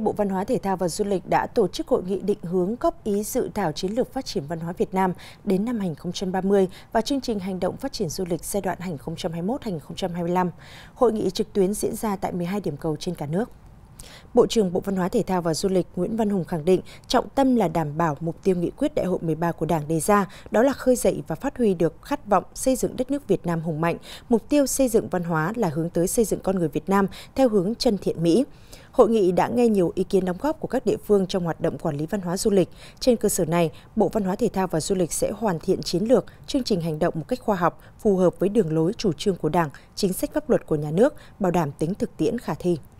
Bộ Văn hóa Thể thao và Du lịch đã tổ chức hội nghị định hướng góp ý dự thảo chiến lược phát triển văn hóa Việt Nam đến năm 2030 và chương trình hành động phát triển du lịch giai đoạn 2021-2025. Hội nghị trực tuyến diễn ra tại 12 điểm cầu trên cả nước. Bộ trưởng Bộ Văn hóa Thể thao và Du lịch Nguyễn Văn Hùng khẳng định trọng tâm là đảm bảo mục tiêu nghị quyết Đại hội 13 của Đảng đề ra, đó là khơi dậy và phát huy được khát vọng xây dựng đất nước Việt Nam hùng mạnh. Mục tiêu xây dựng văn hóa là hướng tới xây dựng con người Việt Nam theo hướng chân thiện mỹ. Hội nghị đã nghe nhiều ý kiến đóng góp của các địa phương trong hoạt động quản lý văn hóa du lịch. Trên cơ sở này, Bộ Văn hóa Thể thao và Du lịch sẽ hoàn thiện chiến lược, chương trình hành động một cách khoa học, phù hợp với đường lối chủ trương của Đảng, chính sách pháp luật của nhà nước, bảo đảm tính thực tiễn khả thi.